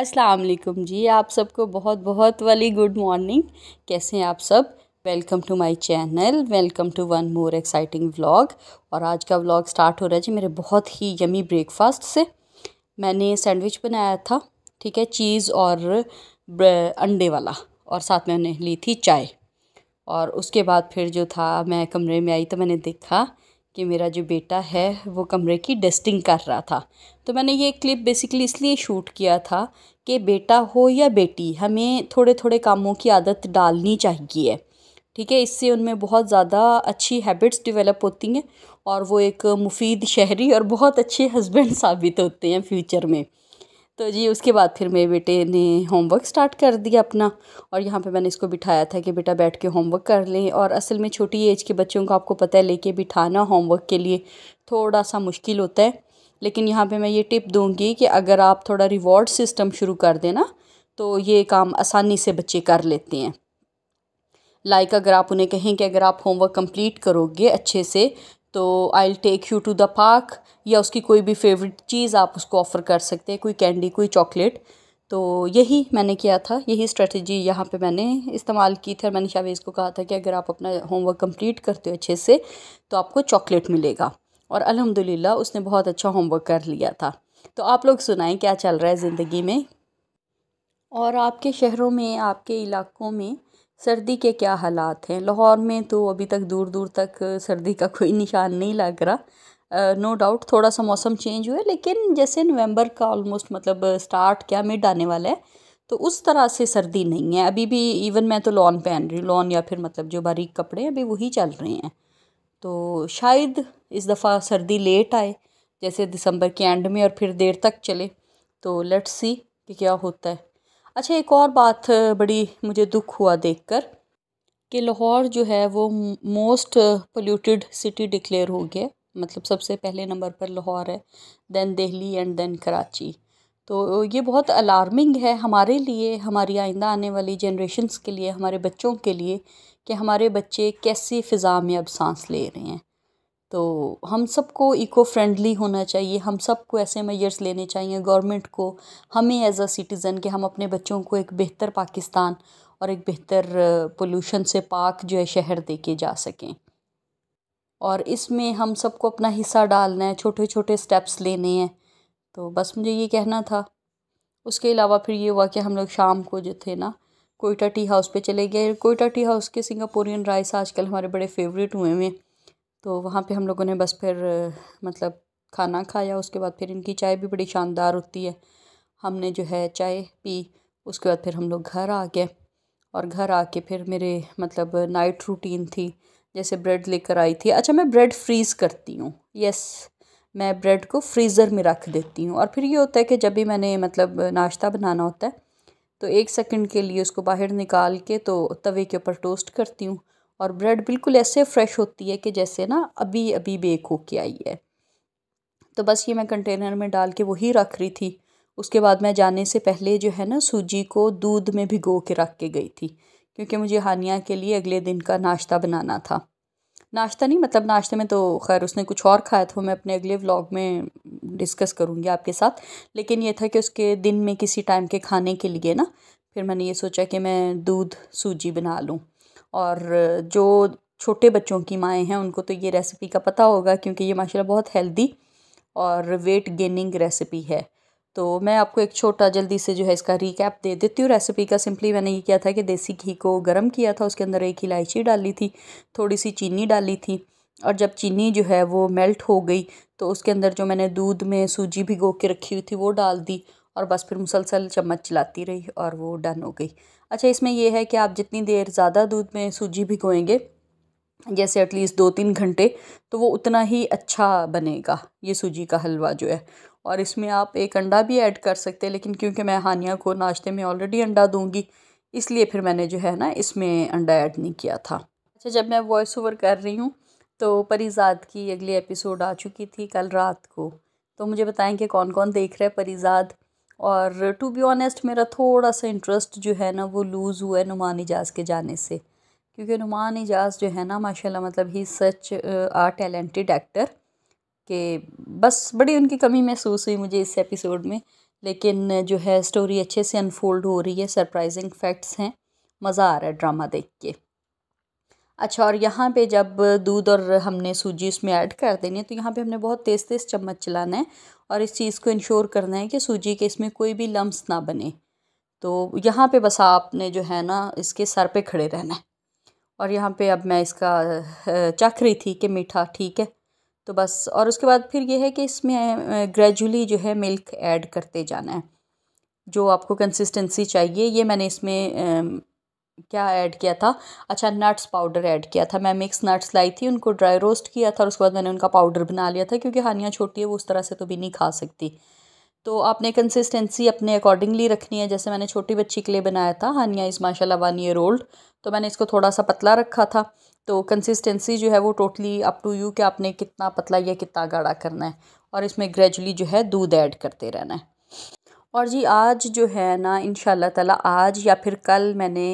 अस्सलाम वालेकुम जी आप सबको बहुत बहुत वाली गुड मॉर्निंग कैसे हैं आप सब welcome to my channel welcome to one more exciting vlog और आज का व्लॉग स्टार्ट हो रहा है जी मेरे बहुत ही यमी ब्रेकफास्ट से मैंने सैंडविच बनाया था ठीक है चीज़ और अंडे वाला और साथ में मैंने ली थी चाय और उसके बाद फिर जो था मैं कमरे में आई तो मैंने देखा कि मेरा जो बेटा है वो कमरे की डस्टिंग कर रहा था तो मैंने ये क्लिप बेसिकली इसलिए शूट किया था कि बेटा हो या बेटी हमें थोड़े थोड़े कामों की आदत डालनी चाहिए ठीक है इससे उनमें बहुत ज़्यादा अच्छी हैबिट्स डेवलप होती हैं और वो एक मुफीद शहरी और बहुत अच्छे हस्बैंड साबित होते हैं फ्यूचर में तो जी उसके बाद फिर मेरे बेटे ने होमवर्क स्टार्ट कर दिया अपना और यहाँ पे मैंने इसको बिठाया था कि बेटा बैठ के होमवर्क कर लें और असल में छोटी एज के बच्चों को आपको पता है लेके बिठाना होमवर्क के लिए थोड़ा सा मुश्किल होता है लेकिन यहाँ पे मैं ये टिप दूँगी कि अगर आप थोड़ा रिवॉर्ड सिस्टम शुरू कर देना तो ये काम आसानी से बच्चे कर लेते हैं लाइक like अगर आप उन्हें कहें कि अगर आप होमवर्क कंप्लीट करोगे अच्छे से तो I will take you to the park या उसकी कोई भी फेवरेट चीज़ आप उसको ऑफ़र कर सकते हैं कोई कैंडी कोई चॉकलेट तो यही मैंने किया था यही स्ट्रेटजी यहाँ पे मैंने इस्तेमाल की थी और मैंने शावेज़ को कहा था कि अगर आप अपना होमवर्क कंप्लीट करते हो अच्छे से तो आपको चॉकलेट मिलेगा और अल्हम्दुलिल्लाह उसने बहुत अच्छा होमवर्क कर लिया था तो आप लोग सुनाएं क्या चल रहा है ज़िंदगी में और आपके शहरों में आपके इलाकों में सर्दी के क्या हालात हैं लाहौर में तो अभी तक दूर दूर तक सर्दी का कोई निशान नहीं लग रहा नो डाउट थोड़ा सा मौसम चेंज हुआ लेकिन जैसे नवंबर का ऑलमोस्ट मतलब स्टार्ट क्या मिड आने वाला है तो उस तरह से सर्दी नहीं है अभी भी इवन मैं तो लॉन पहन रही हूँ लॉन या फिर मतलब जो बारीक कपड़े हैं अभी वही चल रहे हैं तो शायद इस दफ़ा सर्दी लेट आए जैसे दिसंबर के एंड में और फिर देर तक चले तो लेट्स सी कि क्या होता है अच्छा एक और बात बड़ी मुझे दुख हुआ देखकर कि लाहौर जो है वो मोस्ट पोल्यूटेड सिटी डिक्लेयर हो गया मतलब सबसे पहले नंबर पर लाहौर है then Delhi and then Karachi तो ये बहुत अलार्मिंग है हमारे लिए हमारी आइंदा आने वाली जनरेशन्स के लिए हमारे बच्चों के लिए कि हमारे बच्चे कैसी फ़िज़ा में अब सांस ले रहे हैं तो हम सबको इको फ्रेंडली होना चाहिए हम सबको ऐसे मैयर्स लेने चाहिए गवर्नमेंट को हमें एज अ सिटीज़न के हम अपने बच्चों को एक बेहतर पाकिस्तान और एक बेहतर पोल्यूशन से पाक जो है शहर दे के जा सकें और इसमें हम सबको अपना हिस्सा डालना है छोटे छोटे स्टेप्स लेने हैं तो बस मुझे ये कहना था उसके अलावा फिर ये हुआ कि हम लोग शाम को जो थे ना कोयटा टी हाउस पे चले गए कोयटा टी हाउस के सिंगापुरियन राइस आजकल हमारे बड़े फेवरेट हुए हुए हैं तो वहाँ पे हम लोगों ने बस फिर मतलब खाना खाया उसके बाद फिर इनकी चाय भी बड़ी शानदार होती है हमने जो है चाय पी उसके बाद फिर हम लोग घर आ गए और घर आके फिर मेरे मतलब नाइट रूटीन थी जैसे ब्रेड लेकर आई थी अच्छा मैं ब्रेड फ्रीज़ करती हूँ यस मैं ब्रेड को फ्रीज़र में रख देती हूँ और फिर ये होता है कि जब भी मैंने मतलब नाश्ता बनाना होता है तो एक सेकंड के लिए उसको बाहर निकाल के तो तवे के ऊपर टोस्ट करती हूँ और ब्रेड बिल्कुल ऐसे फ्रेश होती है कि जैसे ना अभी अभी बेक हो के आई है तो बस ये मैं कंटेनर में डाल के वही रख रही थी उसके बाद मैं जाने से पहले जो है ना सूजी को दूध में भिगो के रख के गई थी क्योंकि मुझे हानिया के लिए अगले दिन का नाश्ता बनाना था नाश्ता नहीं मतलब नाश्ते में तो खैर उसने कुछ और खाया था मैं अपने अगले व्लॉग में डिस्कस करूँगी आपके साथ लेकिन ये था कि उसके दिन में किसी टाइम के खाने के लिए ना फिर मैंने ये सोचा कि मैं दूध सूजी बना लूँ और जो छोटे बच्चों की माएँ हैं उनको तो ये रेसिपी का पता होगा क्योंकि ये माशाल्लाह बहुत हेल्दी और वेट गेनिंग रेसिपी है तो मैं आपको एक छोटा जल्दी से जो है इसका रिकैप दे देती हूँ रेसिपी का सिंपली मैंने ये किया था कि देसी घी को गर्म किया था उसके अंदर एक इलायची डाली थी थोड़ी सी चीनी डाली थी और जब चीनी जो है वो मेल्ट हो गई तो उसके अंदर जो मैंने दूध में सूजी भिगो के रखी हुई थी वो डाल दी और बस फिर मुसलसल चम्मच चलाती रही और वो डन हो गई अच्छा इसमें यह है कि आप जितनी देर ज़्यादा दूध में सूजी भिगोएंगे जैसे एटलीस्ट दो तीन घंटे तो वो उतना ही अच्छा बनेगा ये सूजी का हलवा जो है और इसमें आप एक अंडा भी ऐड कर सकते हैं लेकिन क्योंकि मैं हानिया को नाश्ते में ऑलरेडी अंडा दूंगी इसलिए फिर मैंने जो है ना इसमें अंडा ऐड नहीं किया था अच्छा जब मैं वॉइस ओवर कर रही हूँ तो परिजाद की अगली एपिसोड आ चुकी थी कल रात को तो मुझे बताएँ कि कौन कौन देख रहा है परिजाद और टू बी ऑनेस्ट मेरा थोड़ा सा इंटरेस्ट जो है ना वो लूज़ हुआ है नुमान एजाज के जाने से क्योंकि नुमान एजाज जो है ना माशाल्लाह मतलब ही सच आ टैलेंटेड एक्टर के बस बड़ी उनकी कमी महसूस हुई मुझे इस एपिसोड में लेकिन जो है स्टोरी अच्छे से अनफोल्ड हो रही है सरप्राइजिंग फैक्ट्स हैं मज़ा आ रहा है ड्रामा देख के अच्छा और यहाँ पे जब दूध और हमने सूजी इसमें ऐड कर देनी है तो यहाँ पे हमने बहुत तेज़ तेज़ चम्मच चलाना है और इस चीज़ को इंश्योर करना है कि सूजी के इसमें कोई भी लम्स ना बने तो यहाँ पे बस आपने जो है ना इसके सर पे खड़े रहना है और यहाँ पे अब मैं इसका चख रही थी कि मीठा ठीक है तो बस और उसके बाद फिर ये है कि इसमें ग्रेजुअली जो है मिल्क ऐड करते जाना है जो आपको कंसिस्टेंसी चाहिए ये मैंने इसमें क्या ऐड किया था अच्छा नट्स पाउडर ऐड किया था मैं मिक्स नट्स लाई थी उनको ड्राई रोस्ट किया था और उसके बाद मैंने उनका पाउडर बना लिया था क्योंकि हानियाँ छोटी है वो उस तरह से तो भी नहीं खा सकती तो आपने कंसिस्टेंसी अपने अकॉर्डिंगली रखनी है जैसे मैंने छोटी बच्ची के लिए बनाया था हानिया इस माशाला वन ईयर ओल्ड तो मैंने इसको थोड़ा सा पतला रखा था तो कंसिस्टेंसी जो है वो टोटली अप टू यू कि आपने कितना पतला या कितना गाढ़ा करना है और इसमें ग्रेजुअली जो है दूध ऐड करते रहना है और जी आज जो है ना इन ताला आज या फिर कल मैंने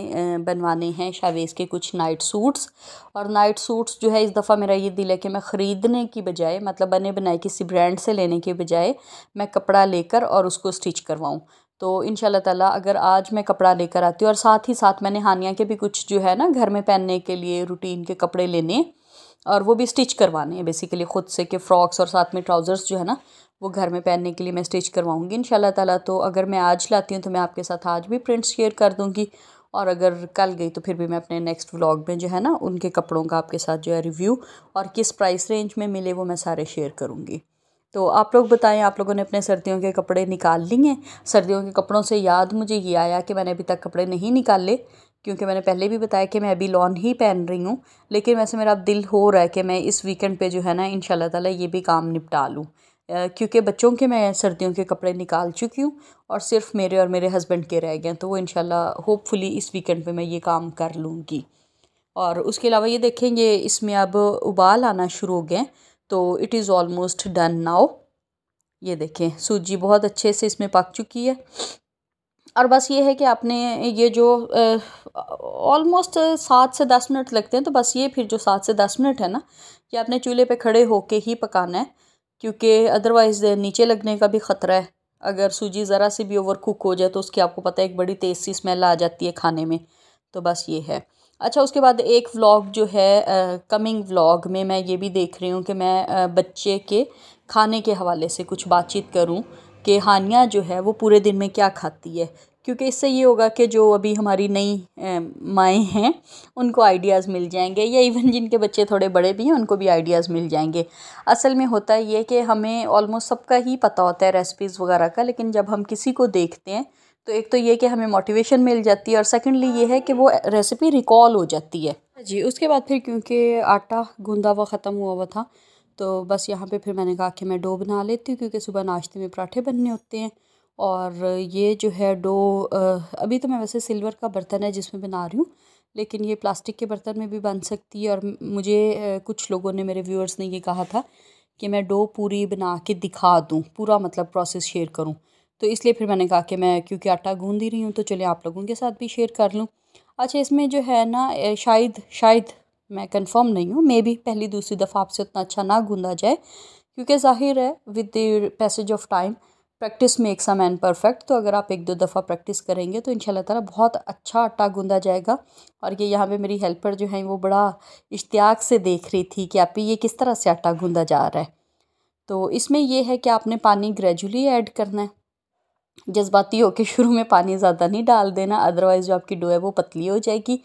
बनवाने हैं शावेज़ के कुछ नाइट सूट्स और नाइट सूट्स जो है इस दफ़ा मेरा ये दिल है कि मैं ख़रीदने की बजाय मतलब बने बनाए किसी ब्रांड से लेने के बजाय मैं कपड़ा लेकर और उसको स्टिच करवाऊँ तो इन ताला अगर आज मैं कपड़ा लेकर आती हूँ और साथ ही साथ मैंने हानिया के भी कुछ जो है ना घर में पहनने के लिए रूटीन के कपड़े लेने और वो भी स्टिच करवाने हैं बेसिकली ख़ुद से कि फ़्रॉक्स और साथ में ट्राउज़र्स जो है ना वो घर में पहनने के लिए मैं स्टिच करवाऊँगी इन ताला तो अगर मैं आज लाती हूँ तो मैं आपके साथ आज भी प्रिंट्स शेयर कर दूँगी और अगर कल गई तो फिर भी मैं अपने नेक्स्ट व्लॉग में जो है ना उनके कपड़ों का आपके साथ जो है रिव्यू और किस प्राइस रेंज में मिले वो मैं सारे शेयर करूँगी तो आप लोग बताएं आप लोगों ने अपने सर्दियों के कपड़े निकाल लिए सर्दियों के कपड़ों से याद मुझे ये आया कि मैंने अभी तक कपड़े नहीं निकाले क्योंकि मैंने पहले भी बताया कि मैं अभी लॉन ही पहन रही हूँ लेकिन वैसे मेरा अब दिल हो रहा है कि मैं इस वीकेंड पे जो है ना इन ताला ये भी काम निपटा लूँ क्योंकि बच्चों के मैं सर्दियों के कपड़े निकाल चुकी हूँ और सिर्फ मेरे और मेरे हस्बैंड के रह गए तो वो इन होपफुली इस वीकेंड पर मैं ये काम कर लूँगी और उसके अलावा ये देखें ये इसमें अब उबाल आना शुरू हो गए तो it is almost done now ये देखें सूजी बहुत अच्छे से इसमें पक चुकी है और बस ये है कि आपने ये जो ऑलमोस्ट सात से दस मिनट लगते हैं तो बस ये फिर जो सात से दस मिनट है ना कि आपने चूल्हे पे खड़े होके ही पकाना है क्योंकि अदरवाइज़ नीचे लगने का भी ख़तरा है अगर सूजी ज़रा सी भी ओवर कुक हो जाए तो उसकी आपको पता है एक बड़ी तेज़ सी स्मेल आ जाती है खाने में तो बस ये है अच्छा उसके बाद एक व्लॉग जो है कमिंग व्लॉग में मैं ये भी देख रही हूँ कि मैं आ, बच्चे के खाने के हवाले से कुछ बातचीत करूँ कि हानिया जो है वो पूरे दिन में क्या खाती है क्योंकि इससे ये होगा कि जो अभी हमारी नई माएँ हैं उनको आइडियाज़ मिल जाएंगे या इवन जिनके बच्चे थोड़े बड़े भी हैं उनको भी आइडियाज़ मिल जाएंगे असल में होता ये कि हमें ऑलमोस्ट सबका ही पता होता है रेसिपीज़ वगैरह का लेकिन जब हम किसी को देखते हैं तो एक तो ये कि हमें मोटिवेशन मिल जाती है और सेकेंडली ये है कि वो रेसिपी रिकॉल हो जाती है हाँ जी उसके बाद फिर क्योंकि आटा गूँधा हुआ ख़त्म हुआ हुआ था तो बस यहाँ पे फिर मैंने कहा कि मैं डो बना लेती हूँ क्योंकि सुबह नाश्ते में पराठे बनने होते हैं और ये जो है डो अभी तो मैं वैसे सिल्वर का बर्तन है जिसमें बना रही हूँ लेकिन ये प्लास्टिक के बर्तन में भी बन सकती है और मुझे कुछ लोगों ने मेरे व्यूअर्स ने ये कहा था कि मैं डो पूरी बना के दिखा दूँ पूरा मतलब प्रोसेस शेयर करूँ तो इसलिए फिर मैंने कहा कि मैं क्योंकि आटा गूँध ही रही हूँ तो चलिए आप लोगों के साथ भी शेयर कर लूँ अच्छा इसमें जो है ना शायद शायद मैं कंफर्म नहीं हूँ मे बी पहली दूसरी दफ़ा आपसे उतना अच्छा ना गूंदा जाए क्योंकि जाहिर है with the passage of time practice makes a man perfect तो अगर आप एक दो दफ़ा प्रैक्टिस करेंगे तो इन ताला बहुत अच्छा आटा गूंदा जाएगा और ये यहाँ पे मेरी हेल्पर जो है वो बड़ा इश्तियाक से देख रही थी कि आप ये किस तरह से आटा गूंदा जा रहा है तो इसमें यह है कि आपने पानी ग्रेजुअली ऐड करना है जज्बाती होकर शुरू में पानी ज़्यादा नहीं डाल देना अदरवाइज़ जो आपकी डो है वो पतली हो जाएगी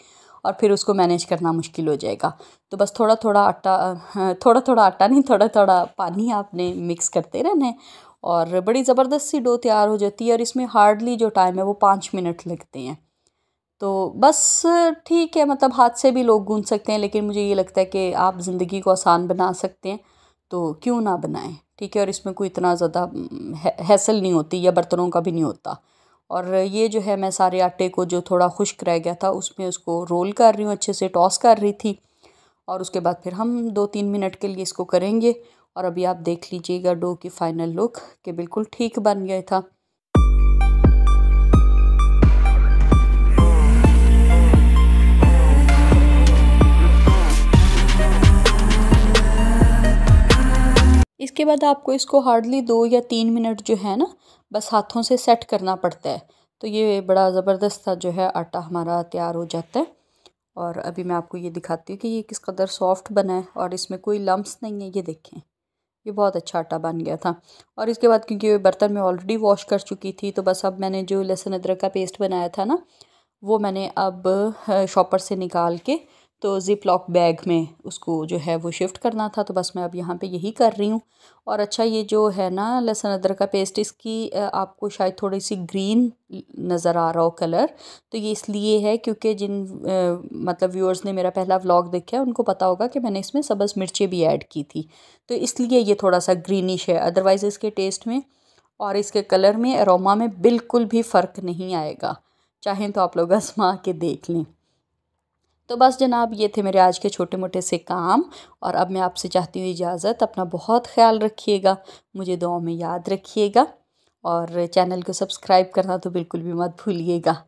और फिर उसको मैनेज करना मुश्किल हो जाएगा तो बस थोड़ा थोड़ा आटा थोड़ा थोड़ा आटा नहीं थोड़ा थोड़ा पानी आपने मिक्स करते रहना और बड़ी ज़बरदस्त सी डो तैयार हो जाती है और इसमें हार्डली जो टाइम है वो पाँच मिनट लगते हैं तो बस ठीक है मतलब हाथ से भी लोग गूंथ सकते हैं लेकिन मुझे ये लगता है कि आप ज़िंदगी को आसान बना सकते हैं तो क्यों ना बनाएं ठीक है और इसमें कोई इतना ज़्यादा हैसल हम्म, नहीं होती या बर्तनों का भी नहीं होता और ये जो है मैं सारे आटे को जो थोड़ा खुश्क रह गया था उसमें उसको रोल कर रही हूँ अच्छे से टॉस कर रही थी और उसके बाद फिर हम दो तीन मिनट के लिए इसको करेंगे और अभी आप देख लीजिएगा डो की फ़ाइनल लुक के बिल्कुल ठीक बन गया था इसके बाद आपको इसको हार्डली दो या तीन मिनट जो है ना बस हाथों से सेट करना पड़ता है तो ये बड़ा ज़बरदस्त जो है आटा हमारा तैयार हो जाता है और अभी मैं आपको ये दिखाती हूँ कि ये किस कदर सॉफ्ट बना है और इसमें कोई लम्ब्स नहीं है ये देखें ये बहुत अच्छा आटा बन गया था और इसके बाद क्योंकि बर्तन में ऑलरेडी वॉश कर चुकी थी तो बस अब मैंने जो लहसुन अदरक का पेस्ट बनाया था ना वो मैंने अब शॉपर से निकाल के तो ज़िप लॉक बैग में उसको जो है वो शिफ्ट करना था तो बस मैं अब यहाँ पे यही कर रही हूँ और अच्छा ये जो है ना लहसुन अदरक का पेस्ट इसकी आपको शायद थोड़ी सी ग्रीन नज़र आ रहा हो कलर तो ये इसलिए है क्योंकि जिन आ, मतलब व्यूअर्स ने मेरा पहला व्लॉग देखा है उनको पता होगा कि मैंने इसमें सब्ज़ मिर्चें भी ऐड की थी तो इसलिए ये थोड़ा सा ग्रीनिश है अदरवाइज़ इसके टेस्ट में और इसके कलर में अरोमा में बिल्कुल भी फ़र्क नहीं आएगा चाहें तो आप लोग आजमा के देख लें तो बस जनाब ये थे मेरे आज के छोटे मोटे से काम और अब मैं आपसे चाहती हूँ इजाज़त अपना बहुत ख्याल रखिएगा मुझे दुआ में याद रखिएगा और चैनल को सब्सक्राइब करना तो बिल्कुल भी मत भूलिएगा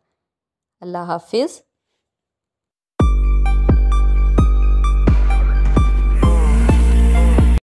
अल्लाह हाफिज़